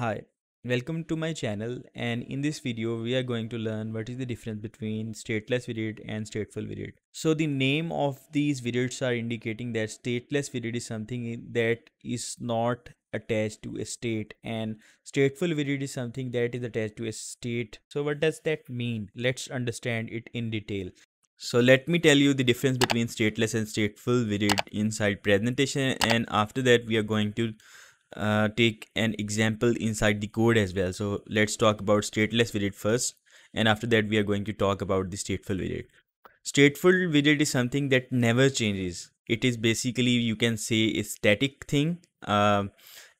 Hi, welcome to my channel and in this video we are going to learn what is the difference between stateless widget and stateful widget. So the name of these widgets are indicating that stateless widget is something that is not attached to a state and stateful widget is something that is attached to a state. So what does that mean? Let's understand it in detail. So let me tell you the difference between stateless and stateful widget inside presentation and after that we are going to uh, take an example inside the code as well. So let's talk about stateless widget first. And after that, we are going to talk about the stateful widget. Stateful widget is something that never changes. It is basically, you can say a static thing. Uh,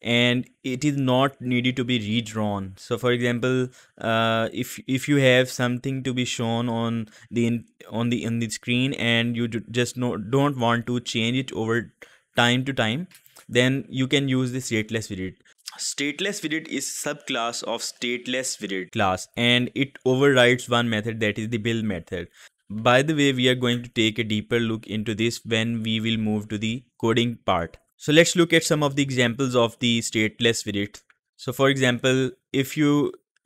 and it is not needed to be redrawn so for example uh, if if you have something to be shown on the in, on the on the screen and you just no, don't want to change it over time to time then you can use the stateless widget stateless widget is subclass of stateless widget class and it overrides one method that is the build method by the way we are going to take a deeper look into this when we will move to the coding part so let's look at some of the examples of the stateless widget so for example if you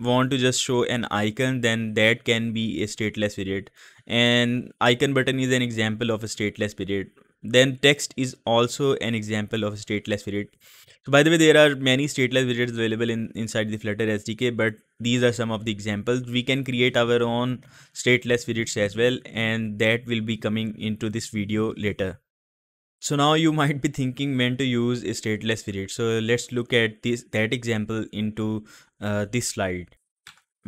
want to just show an icon then that can be a stateless widget and icon button is an example of a stateless widget then text is also an example of a stateless widget. So by the way, there are many stateless widgets available in inside the Flutter SDK, but these are some of the examples. We can create our own stateless widgets as well, and that will be coming into this video later. So now you might be thinking when to use a stateless widget. So let's look at this that example into uh, this slide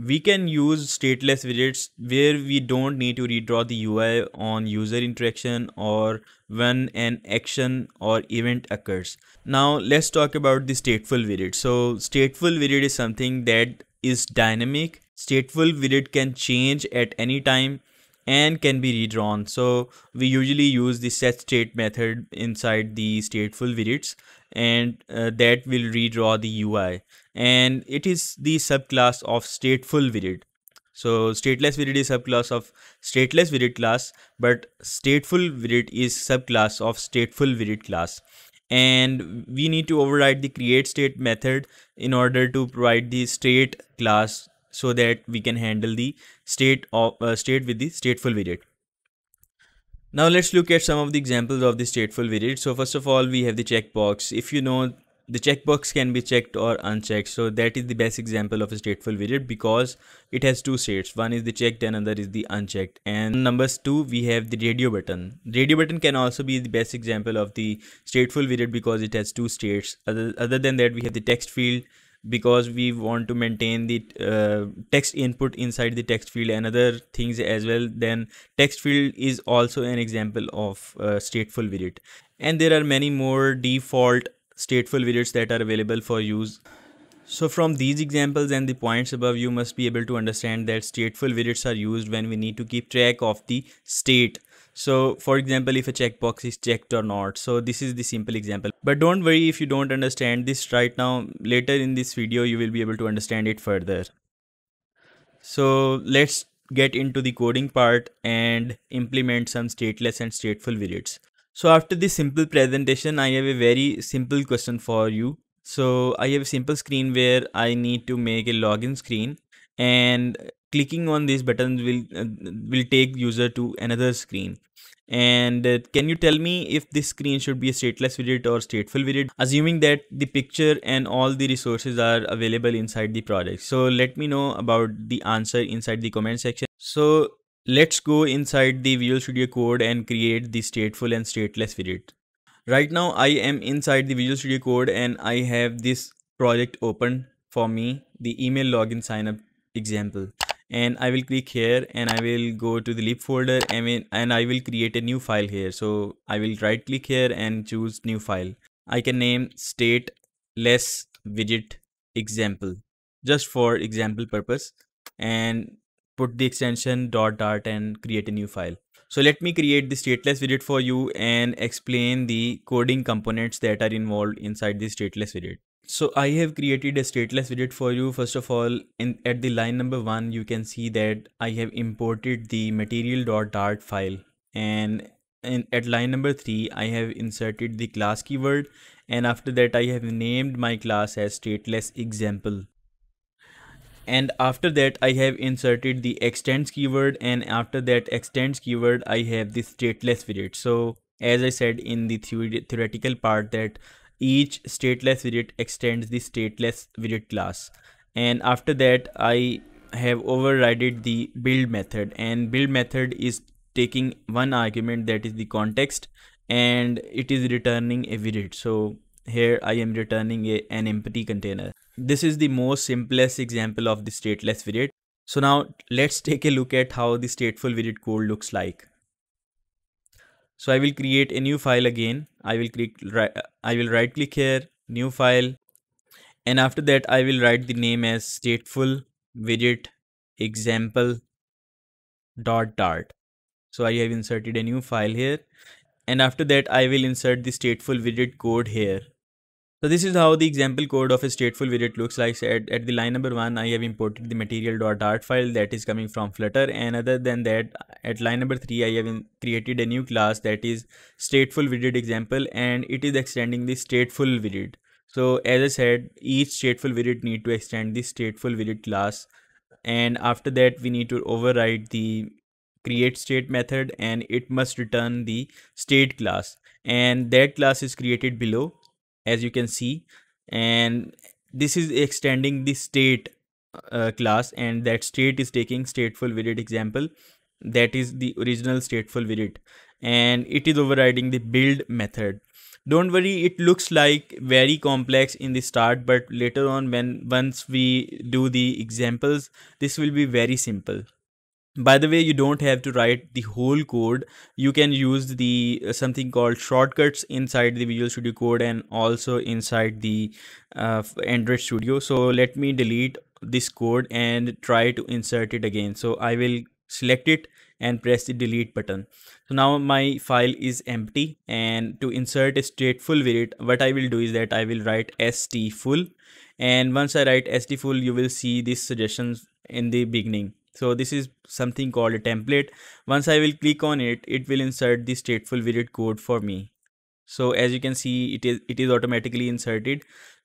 we can use stateless widgets where we don't need to redraw the UI on user interaction or when an action or event occurs. Now let's talk about the stateful widget. So stateful widget is something that is dynamic. Stateful widget can change at any time and can be redrawn. So we usually use the set state method inside the stateful widgets and uh, that will redraw the UI and it is the subclass of stateful virid. So stateless virid is subclass of stateless virid class, but stateful virid is subclass of stateful virid class. And we need to override the create state method in order to provide the state class so that we can handle the state of uh, state with the stateful virid. Now let's look at some of the examples of the stateful virid. So first of all, we have the checkbox. If you know the checkbox can be checked or unchecked so that is the best example of a stateful widget because it has two states one is the checked and another is the unchecked and numbers two we have the radio button radio button can also be the best example of the stateful widget because it has two states other, other than that we have the text field because we want to maintain the uh, text input inside the text field and other things as well then text field is also an example of uh, stateful widget and there are many more default stateful widgets that are available for use. So from these examples and the points above, you must be able to understand that stateful widgets are used when we need to keep track of the state. So for example, if a checkbox is checked or not. So this is the simple example. But don't worry if you don't understand this right now. Later in this video, you will be able to understand it further. So let's get into the coding part and implement some stateless and stateful widgets. So after this simple presentation, I have a very simple question for you. So I have a simple screen where I need to make a login screen and clicking on these buttons will uh, will take user to another screen. And uh, can you tell me if this screen should be a stateless widget or stateful widget assuming that the picture and all the resources are available inside the project. So let me know about the answer inside the comment section. So Let's go inside the Visual Studio Code and create the stateful and stateless widget. Right now I am inside the Visual Studio Code and I have this project open for me, the email login sign up example. And I will click here and I will go to the lib folder and, and I will create a new file here. So I will right click here and choose new file. I can name stateless widget example just for example purpose and put the extension dot dart and create a new file. So let me create the stateless widget for you and explain the coding components that are involved inside the stateless widget. So I have created a stateless widget for you. First of all, in, at the line number one, you can see that I have imported the material.dart file and in, at line number three, I have inserted the class keyword and after that I have named my class as stateless example and after that I have inserted the extends keyword and after that extends keyword I have the stateless widget. So as I said in the theoretical part that each stateless widget extends the stateless widget class and after that I have overridden the build method and build method is taking one argument that is the context and it is returning a widget. So here I am returning a, an empty container. This is the most simplest example of the stateless widget. So now let's take a look at how the stateful widget code looks like. So I will create a new file again. I will click right, I will right click here, new file. And after that, I will write the name as stateful widget example dot dart. So I have inserted a new file here. And after that, I will insert the stateful widget code here. So this is how the example code of a stateful widget looks like. So at, at the line number one, I have imported the material.art file that is coming from Flutter. And other than that, at line number three, I have created a new class that is stateful widget example, and it is extending the stateful widget. So as I said, each stateful widget need to extend the stateful widget class. And after that, we need to override the create state method and it must return the state class and that class is created below as you can see and this is extending the state uh, class and that state is taking stateful widget example that is the original stateful widget and it is overriding the build method don't worry it looks like very complex in the start but later on when once we do the examples this will be very simple by the way you don't have to write the whole code you can use the uh, something called shortcuts inside the visual studio code and also inside the uh, android studio so let me delete this code and try to insert it again so i will select it and press the delete button so now my file is empty and to insert a stateful full what i will do is that i will write st full and once i write st full you will see this suggestions in the beginning so this is something called a template once i will click on it it will insert the stateful widget code for me so as you can see it is it is automatically inserted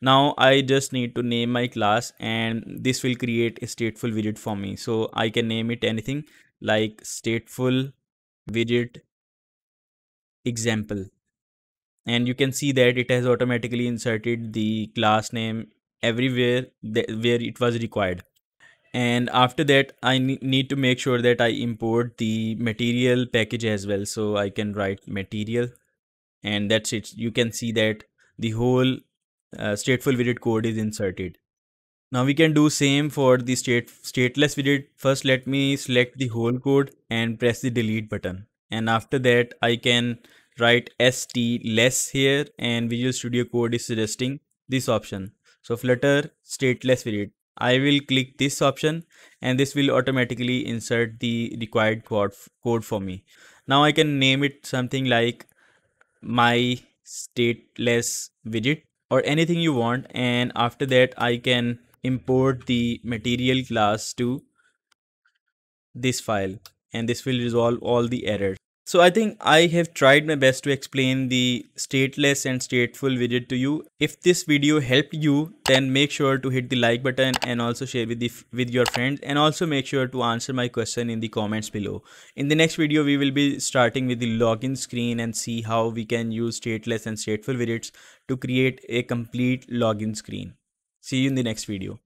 now i just need to name my class and this will create a stateful widget for me so i can name it anything like stateful widget example and you can see that it has automatically inserted the class name everywhere where it was required and after that I need to make sure that I import the material package as well so I can write material and that's it you can see that the whole uh, stateful widget code is inserted now we can do same for the state stateless widget first let me select the whole code and press the delete button and after that I can write st less here and Visual Studio Code is suggesting this option so flutter stateless widget I will click this option and this will automatically insert the required code, for me. Now I can name it something like my stateless widget or anything you want and after that I can import the material class to this file and this will resolve all the errors. So I think I have tried my best to explain the stateless and stateful widget to you. If this video helped you, then make sure to hit the like button and also share with the, with your friends and also make sure to answer my question in the comments below. In the next video, we will be starting with the login screen and see how we can use stateless and stateful widgets to create a complete login screen. See you in the next video.